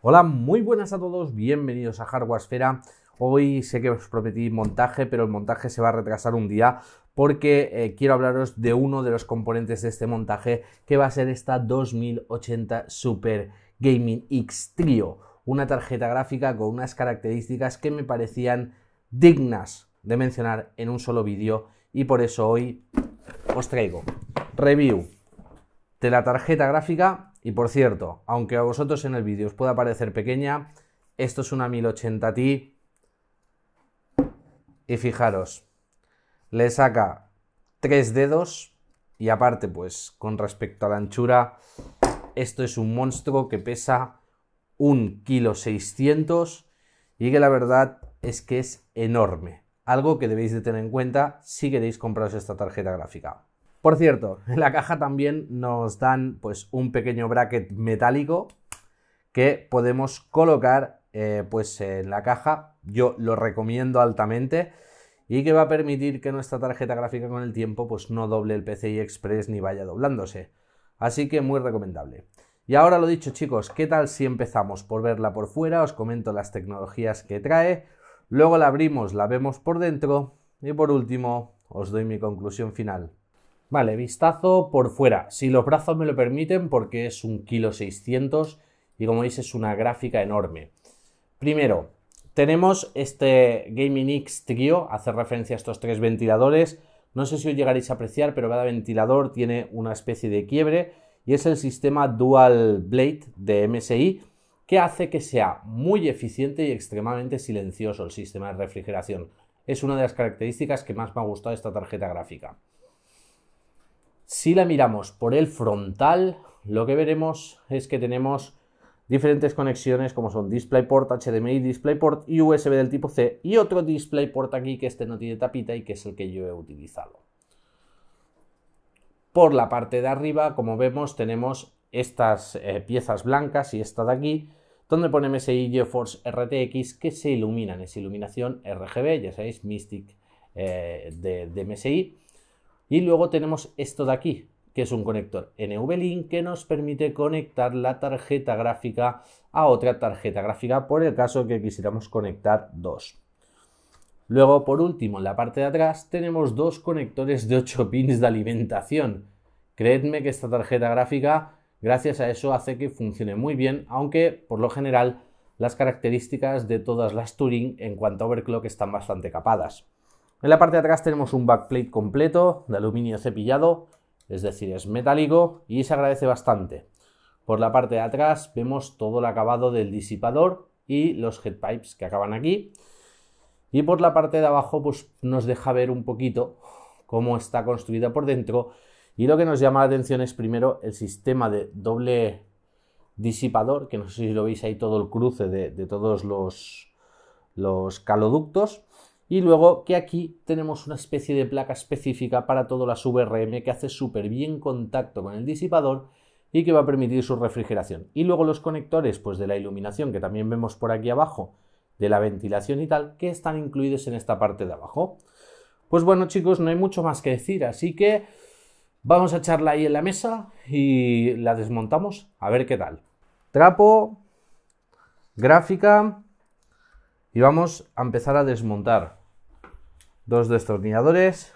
Hola, muy buenas a todos, bienvenidos a Hardware Esfera. Hoy sé que os prometí montaje, pero el montaje se va a retrasar un día porque eh, quiero hablaros de uno de los componentes de este montaje que va a ser esta 2080 Super Gaming X Trio, una tarjeta gráfica con unas características que me parecían dignas de mencionar en un solo vídeo y por eso hoy os traigo review de la tarjeta gráfica y por cierto, aunque a vosotros en el vídeo os pueda parecer pequeña, esto es una 1080 Ti. Y fijaros, le saca tres dedos y aparte pues con respecto a la anchura, esto es un monstruo que pesa un kilo 600 y que la verdad es que es enorme. Algo que debéis de tener en cuenta si queréis compraros esta tarjeta gráfica. Por cierto, en la caja también nos dan pues, un pequeño bracket metálico que podemos colocar eh, pues, en la caja. Yo lo recomiendo altamente y que va a permitir que nuestra tarjeta gráfica con el tiempo pues, no doble el PCI Express ni vaya doblándose. Así que muy recomendable. Y ahora lo dicho chicos, ¿qué tal si empezamos por verla por fuera? Os comento las tecnologías que trae, luego la abrimos, la vemos por dentro y por último os doy mi conclusión final. Vale, vistazo por fuera, si los brazos me lo permiten porque es un kilo 600 y como veis es una gráfica enorme. Primero, tenemos este Gaming X Trio, hace referencia a estos tres ventiladores. No sé si os llegaréis a apreciar, pero cada ventilador tiene una especie de quiebre y es el sistema Dual Blade de MSI que hace que sea muy eficiente y extremadamente silencioso el sistema de refrigeración. Es una de las características que más me ha gustado esta tarjeta gráfica. Si la miramos por el frontal, lo que veremos es que tenemos diferentes conexiones como son DisplayPort, HDMI, DisplayPort y USB del tipo C y otro DisplayPort aquí que este no tiene tapita y que es el que yo he utilizado. Por la parte de arriba, como vemos, tenemos estas eh, piezas blancas y esta de aquí, donde pone MSI GeForce RTX que se iluminan, es iluminación RGB, ya sabéis, Mystic eh, de MSI. Y luego tenemos esto de aquí, que es un conector NVLink que nos permite conectar la tarjeta gráfica a otra tarjeta gráfica por el caso que quisiéramos conectar dos. Luego, por último, en la parte de atrás tenemos dos conectores de 8 pins de alimentación. Creedme que esta tarjeta gráfica, gracias a eso, hace que funcione muy bien, aunque por lo general las características de todas las Turing en cuanto a overclock están bastante capadas. En la parte de atrás tenemos un backplate completo de aluminio cepillado, es decir, es metálico y se agradece bastante. Por la parte de atrás vemos todo el acabado del disipador y los headpipes que acaban aquí. Y por la parte de abajo pues, nos deja ver un poquito cómo está construida por dentro. Y lo que nos llama la atención es primero el sistema de doble disipador, que no sé si lo veis ahí todo el cruce de, todos los, los caloductos. Y luego que aquí tenemos una especie de placa específica para todas la VRM que hace súper bien contacto con el disipador y que va a permitir su refrigeración. Y luego los conectores pues de la iluminación que también vemos por aquí abajo, de la ventilación y tal, que están incluidos en esta parte de abajo. Pues bueno chicos, no hay mucho más que decir, así que vamos a echarla ahí en la mesa y la desmontamos a ver qué tal. Trapo, gráfica y vamos a empezar a desmontar dos destornilladores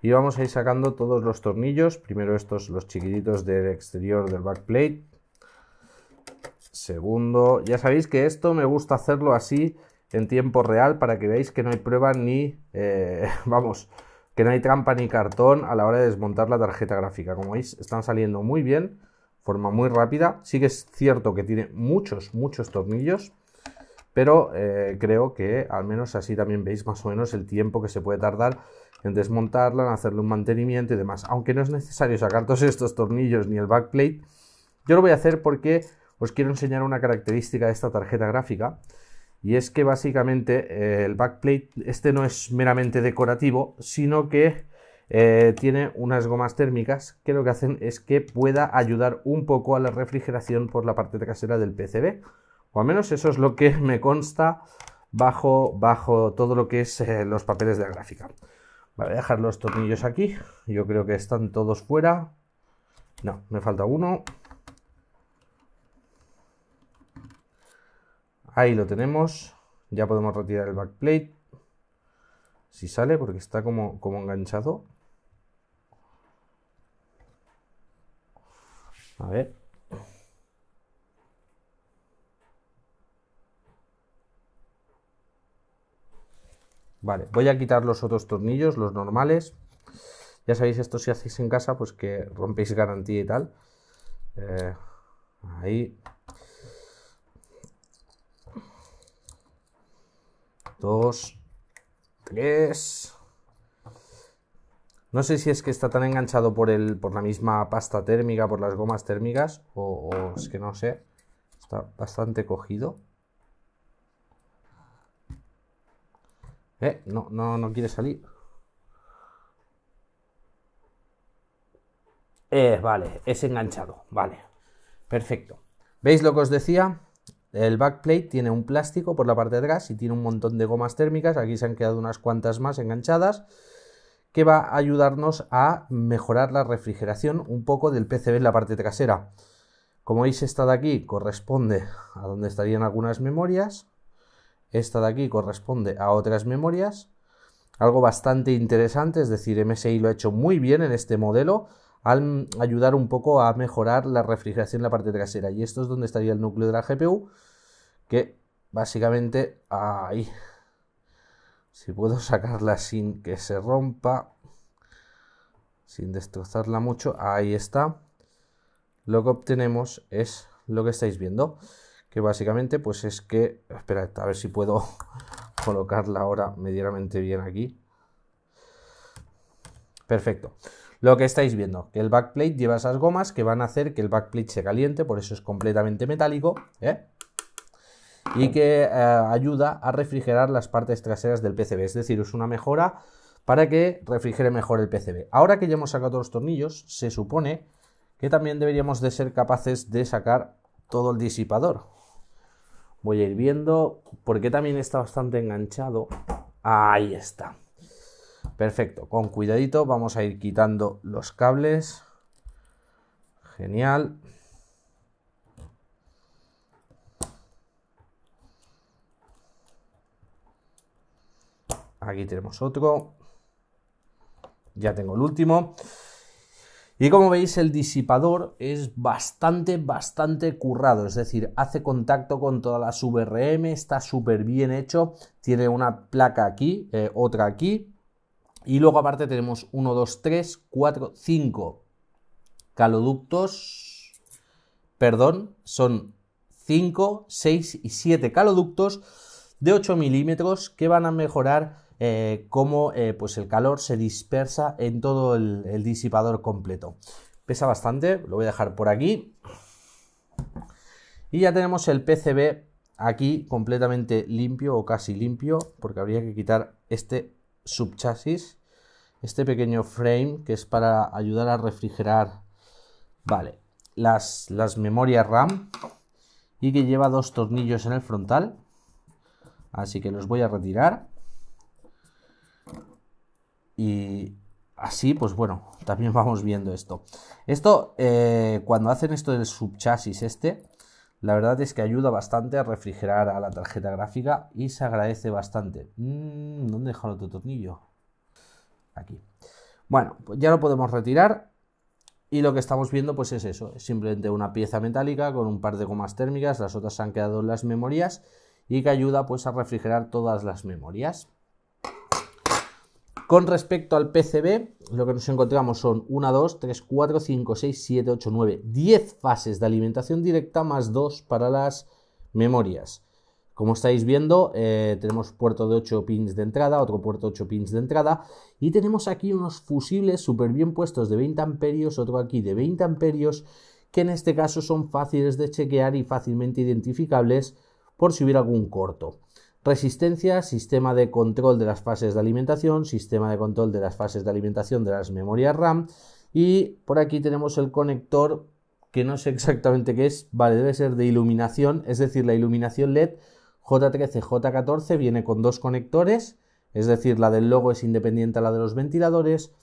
y vamos a ir sacando todos los tornillos. Primero estos, los chiquititos del exterior del backplate. Segundo, ya sabéis que esto me gusta hacerlo así en tiempo real para que veáis que no hay prueba ni, eh, vamos, que no hay trampa ni cartón a la hora de desmontar la tarjeta gráfica. Como veis, están saliendo muy bien, forma muy rápida. Sí que es cierto que tiene muchos, muchos tornillos, pero eh, creo que al menos así también veis más o menos el tiempo que se puede tardar en desmontarla, en hacerle un mantenimiento y demás. Aunque no es necesario sacar todos estos tornillos ni el backplate, yo lo voy a hacer porque os quiero enseñar una característica de esta tarjeta gráfica y es que básicamente eh, el backplate este no es meramente decorativo, sino que eh, tiene unas gomas térmicas que lo que hacen es que pueda ayudar un poco a la refrigeración por la parte trasera del PCB. O al menos eso es lo que me consta bajo, bajo todo lo que es eh, los papeles de la gráfica. Vale, voy a dejar los tornillos aquí. Yo creo que están todos fuera. No, me falta uno. Ahí lo tenemos. Ya podemos retirar el backplate. Si sale, porque está como, como enganchado. A ver. Vale, voy a quitar los otros tornillos, los normales. Ya sabéis, esto si hacéis en casa, pues que rompéis garantía y tal. Eh, ahí. Dos. Tres. No sé si es que está tan enganchado por, el, por la misma pasta térmica, por las gomas térmicas, o es que no sé. Está bastante cogido. Eh, no, no, no quiere salir. Eh, vale, es enganchado. Vale, perfecto. ¿Veis lo que os decía? El backplate tiene un plástico por la parte de atrás y tiene un montón de gomas térmicas. Aquí se han quedado unas cuantas más enganchadas que va a ayudarnos a mejorar la refrigeración un poco del PCB en la parte trasera. Como veis, esta de aquí corresponde a donde estarían algunas memorias. Esta de aquí corresponde a otras memorias. Algo bastante interesante, es decir, MSI lo ha hecho muy bien en este modelo al ayudar un poco a mejorar la refrigeración en la parte trasera. Y esto es donde estaría el núcleo de la GPU, que básicamente ahí. Si puedo sacarla sin que se rompa, sin destrozarla mucho, ahí está. Lo que obtenemos es lo que estáis viendo que básicamente pues es que, espera, a ver si puedo colocarla ahora medianamente bien aquí. Perfecto. Lo que estáis viendo, que el backplate lleva esas gomas que van a hacer que el backplate se caliente, por eso es completamente metálico, ¿eh? y que eh, ayuda a refrigerar las partes traseras del PCB, es decir, es una mejora para que refrigere mejor el PCB. Ahora que ya hemos sacado los tornillos, se supone que también deberíamos de ser capaces de sacar todo el disipador, voy a ir viendo, porque también está bastante enganchado. Ahí está. Perfecto, con cuidadito vamos a ir quitando los cables. Genial. Aquí tenemos otro. Ya tengo el último. Y como veis, el disipador es bastante, bastante currado, es decir, hace contacto con todas las VRM, está súper bien hecho, tiene una placa aquí, eh, otra aquí, y luego aparte tenemos 1, 2, 3, 4, 5 caloductos, perdón, son 5, 6 y 7 caloductos de 8 milímetros que van a mejorar eh, cómo eh, pues el calor se dispersa en todo el, disipador completo. Pesa bastante, lo voy a dejar por aquí. Y ya tenemos el PCB aquí completamente limpio o casi limpio, porque habría que quitar este subchasis, este pequeño frame que es para ayudar a refrigerar vale, las, las memorias RAM y que lleva dos tornillos en el frontal. Así que los voy a retirar y así, pues bueno, también vamos viendo esto. Esto, eh, cuando hacen esto del subchasis este, la verdad es que ayuda bastante a refrigerar a la tarjeta gráfica y se agradece bastante. Mm, ¿Dónde el otro tornillo? Aquí. Bueno, pues ya lo podemos retirar y lo que estamos viendo pues es eso, es simplemente una pieza metálica con un par de gomas térmicas, las otras se han quedado en las memorias y que ayuda pues a refrigerar todas las memorias. Con respecto al PCB, lo que nos encontramos son 1, 2, 3, 4, 5, 6, 7, 8, 9, 10 fases de alimentación directa más 2 para las memorias. Como estáis viendo, eh, tenemos puerto de 8 pins de entrada, otro puerto de 8 pins de entrada y tenemos aquí unos fusibles súper bien puestos de 20 amperios, otro aquí de 20 amperios, que en este caso son fáciles de chequear y fácilmente identificables por si hubiera algún corto. Resistencia, sistema de control de las fases de alimentación, sistema de control de las fases de alimentación de las memorias RAM. Y por aquí tenemos el conector que no sé exactamente qué es, vale, debe ser de iluminación, es decir, la iluminación LED J13, J14 viene con dos conectores, es decir, la del logo es independiente a la de los ventiladores,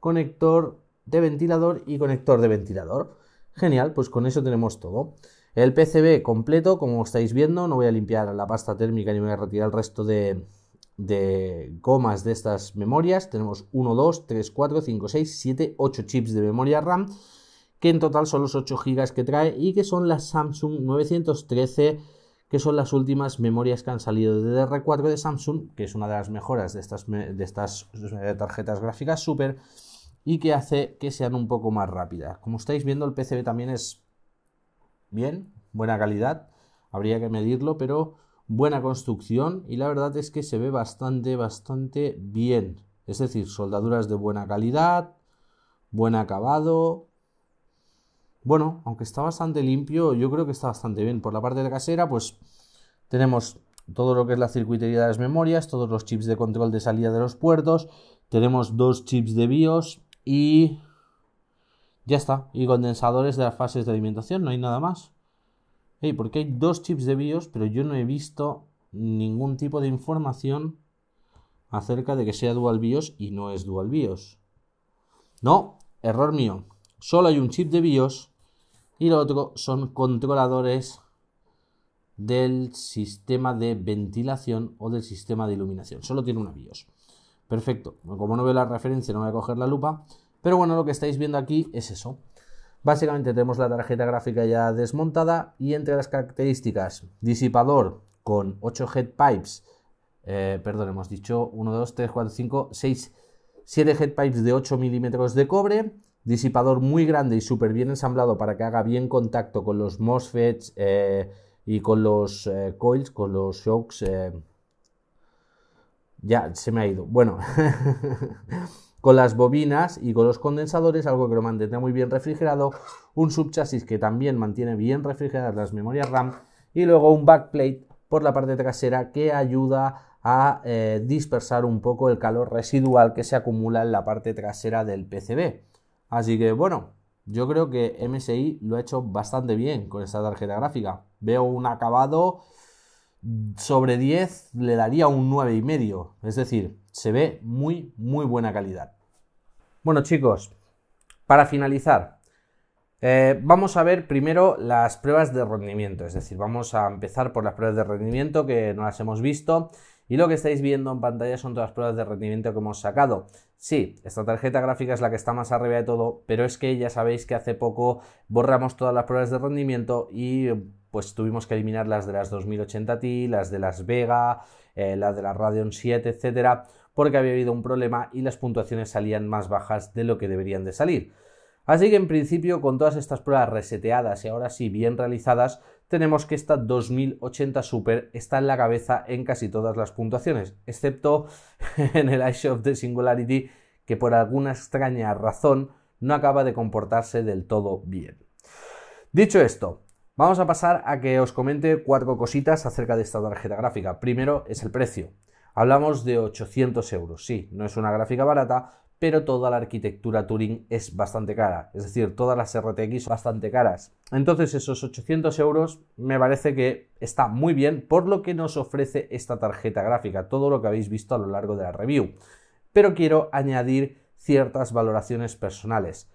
conector de ventilador y conector de ventilador. Genial, pues con eso tenemos todo. El PCB completo, como estáis viendo, no voy a limpiar la pasta térmica ni voy a retirar el resto de, gomas de estas memorias. Tenemos 1, 2, 3, 4, 5, 6, 7, 8 chips de memoria RAM, que en total son los 8 GB que trae y que son las Samsung 913, que son las últimas memorias que han salido de DR4 de Samsung, que es una de las mejoras de estas, de estas tarjetas gráficas Super y que hace que sean un poco más rápidas. Como estáis viendo, el PCB también es bien, buena calidad, habría que medirlo, pero buena construcción y la verdad es que se ve bastante, bastante bien. Es decir, soldaduras de buena calidad, buen acabado. Bueno, aunque está bastante limpio, yo creo que está bastante bien. Por la parte de la casera, pues tenemos todo lo que es la circuitería de las memorias, todos los chips de control de salida de los puertos, tenemos dos chips de BIOS y ya está. Y condensadores de las fases de alimentación, no hay nada más. porque hay dos chips de BIOS, pero yo no he visto ningún tipo de información acerca de que sea dual BIOS y no es dual BIOS. No, error mío. Solo hay un chip de BIOS y lo otro son controladores del sistema de ventilación o del sistema de iluminación. Solo tiene una BIOS. Perfecto. Como no veo la referencia, no voy a coger la lupa. Pero bueno, lo que estáis viendo aquí es eso. Básicamente tenemos la tarjeta gráfica ya desmontada y entre las características, disipador con 8 headpipes, eh, perdón, hemos dicho 1, 2, 3, 4, 5, 6, 7 headpipes de 8 milímetros de cobre, disipador muy grande y súper bien ensamblado para que haga bien contacto con los MOSFETs eh, y con los eh, coils, con los shocks. ya, se me ha ido. Bueno. con las bobinas y con los condensadores, algo que lo mantendrá muy bien refrigerado, un subchasis que también mantiene bien refrigeradas las memorias RAM y luego un backplate por la parte trasera que ayuda a eh, dispersar un poco el calor residual que se acumula en la parte trasera del PCB. Así que bueno, yo creo que MSI lo ha hecho bastante bien con esta tarjeta gráfica. Veo un acabado mm, sobre 10, le daría un 9,5. Es decir, se ve muy, muy buena calidad. Bueno chicos, para finalizar, eh, vamos a ver primero las pruebas de rendimiento, es decir, vamos a empezar por las pruebas de rendimiento que no las hemos visto y lo que estáis viendo en pantalla son todas las pruebas de rendimiento que hemos sacado. Sí, esta tarjeta gráfica es la que está más arriba de todo, pero es que ya sabéis que hace poco borramos todas las pruebas de rendimiento y pues tuvimos que eliminar las de las 2080 Ti, las de las Vega, eh, la de la Radeon 7, etcétera, porque había habido un problema y las puntuaciones salían más bajas de lo que deberían de salir. Así que en principio con todas estas pruebas reseteadas y ahora sí bien realizadas, tenemos que esta 2080 Super está en la cabeza en casi todas las puntuaciones, excepto en el Ice of the Singularity que por alguna extraña razón no acaba de comportarse del todo bien. Dicho esto, Vamos a pasar a que os comente cuatro cositas acerca de esta tarjeta gráfica. Primero es el precio. Hablamos de 800 euros. Sí, no es una gráfica barata, pero toda la arquitectura Turing es bastante cara, es decir, todas las RTX son bastante caras. Entonces esos 800 euros me parece que está muy bien por lo que nos ofrece esta tarjeta gráfica, todo lo que habéis visto a lo largo de la review. Pero quiero añadir ciertas valoraciones personales.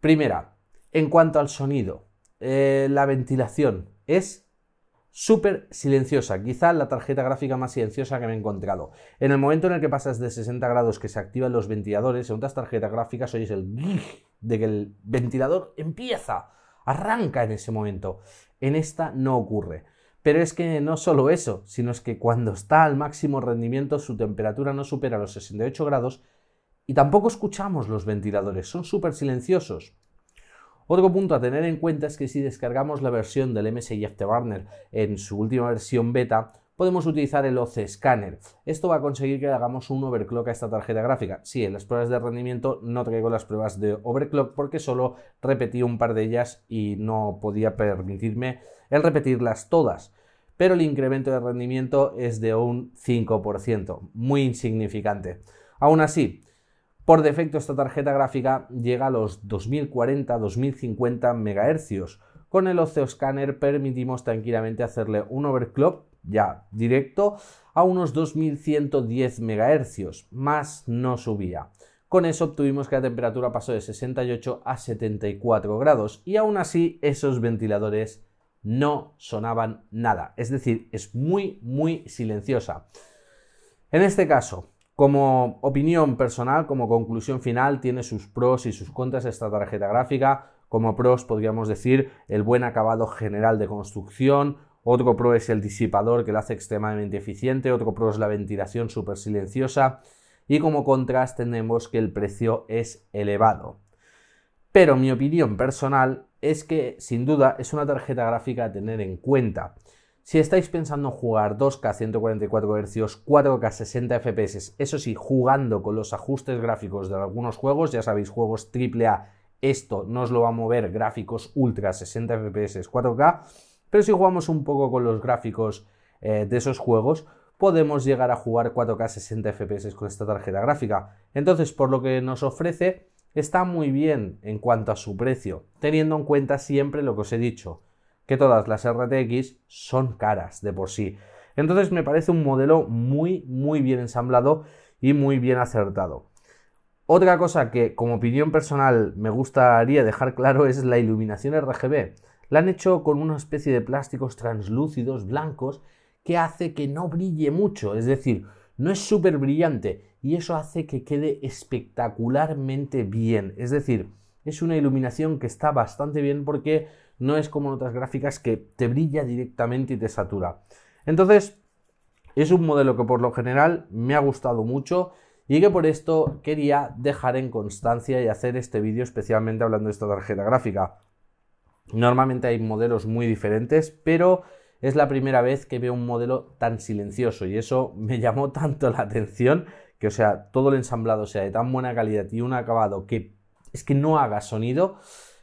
Primera, en cuanto al sonido, eh, la ventilación. Es súper silenciosa, quizá la tarjeta gráfica más silenciosa que me he encontrado. En el momento en el que pasas de 60 grados que se activan los ventiladores, en otras tarjetas gráficas oís el de que el ventilador empieza, arranca en ese momento. En esta no ocurre. Pero es que no solo eso, sino es que cuando está al máximo rendimiento su temperatura no supera los 68 grados y tampoco escuchamos los ventiladores, son súper silenciosos. Otro punto a tener en cuenta es que si descargamos la versión del MSI Afterburner en su última versión beta, podemos utilizar el OC Scanner. Esto va a conseguir que hagamos un overclock a esta tarjeta gráfica. Sí, en las pruebas de rendimiento no traigo las pruebas de overclock porque solo repetí un par de ellas y no podía permitirme el repetirlas todas. Pero el incremento de rendimiento es de un 5%, muy insignificante. Aún así, por defecto esta tarjeta gráfica llega a los 2040-2050 MHz. Con el Scanner permitimos tranquilamente hacerle un overclock ya directo a unos 2110 MHz, más no subía. Con eso obtuvimos que la temperatura pasó de 68 a 74 grados y aún así esos ventiladores no sonaban nada, es decir, es muy muy silenciosa. En este caso, como opinión personal, como conclusión final, tiene sus pros y sus contras esta tarjeta gráfica. Como pros podríamos decir el buen acabado general de construcción, otro pro es el disipador que lo hace extremadamente eficiente, otro pro es la ventilación súper silenciosa y como contras tenemos que el precio es elevado. Pero mi opinión personal es que sin duda es una tarjeta gráfica a tener en cuenta. Si estáis pensando jugar 2K 144 Hz, 4K 60 FPS, eso sí, jugando con los ajustes gráficos de algunos juegos, ya sabéis, juegos AAA, esto no os lo va a mover gráficos ultra 60 FPS 4K, pero si jugamos un poco con los gráficos eh, de esos juegos, podemos llegar a jugar 4K 60 FPS con esta tarjeta gráfica. Entonces, por lo que nos ofrece, está muy bien en cuanto a su precio, teniendo en cuenta siempre lo que os he dicho que todas las RTX son caras de por sí. Entonces me parece un modelo muy, muy bien ensamblado y muy bien acertado. Otra cosa que como opinión personal me gustaría dejar claro es la iluminación RGB. La han hecho con una especie de plásticos translúcidos blancos que hace que no brille mucho, es decir, no es súper brillante y eso hace que quede espectacularmente bien. Es decir, es una iluminación que está bastante bien porque no es como en otras gráficas que te brilla directamente y te satura. Entonces, es un modelo que por lo general me ha gustado mucho y que por esto quería dejar en constancia y hacer este vídeo especialmente hablando de esta tarjeta gráfica. Normalmente hay modelos muy diferentes, pero es la primera vez que veo un modelo tan silencioso y eso me llamó tanto la atención que, o sea, todo el ensamblado sea de tan buena calidad y un acabado que es que no haga sonido,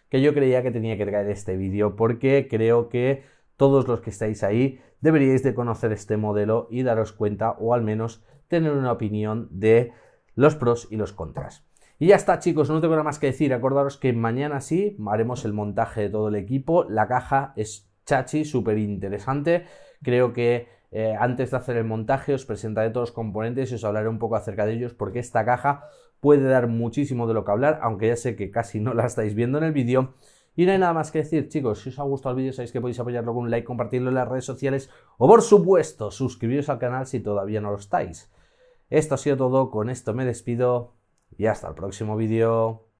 que yo creía que tenía que traer este vídeo porque creo que todos los que estáis ahí deberíais de conocer este modelo y daros cuenta o al menos tener una opinión de los pros y los contras. Y ya está chicos, no tengo nada más que decir, acordaros que mañana sí haremos el montaje de todo el equipo, la caja es chachi, súper interesante, creo que eh, antes de hacer el montaje os presentaré todos los componentes y os hablaré un poco acerca de ellos porque esta caja puede dar muchísimo de lo que hablar, aunque ya sé que casi no la estáis viendo en el vídeo. Y no hay nada más que decir, chicos, si os ha gustado el vídeo, sabéis que podéis apoyarlo con un like, compartirlo en las redes sociales o, por supuesto, suscribiros al canal si todavía no lo estáis. Esto ha sido todo, con esto me despido y hasta el próximo vídeo.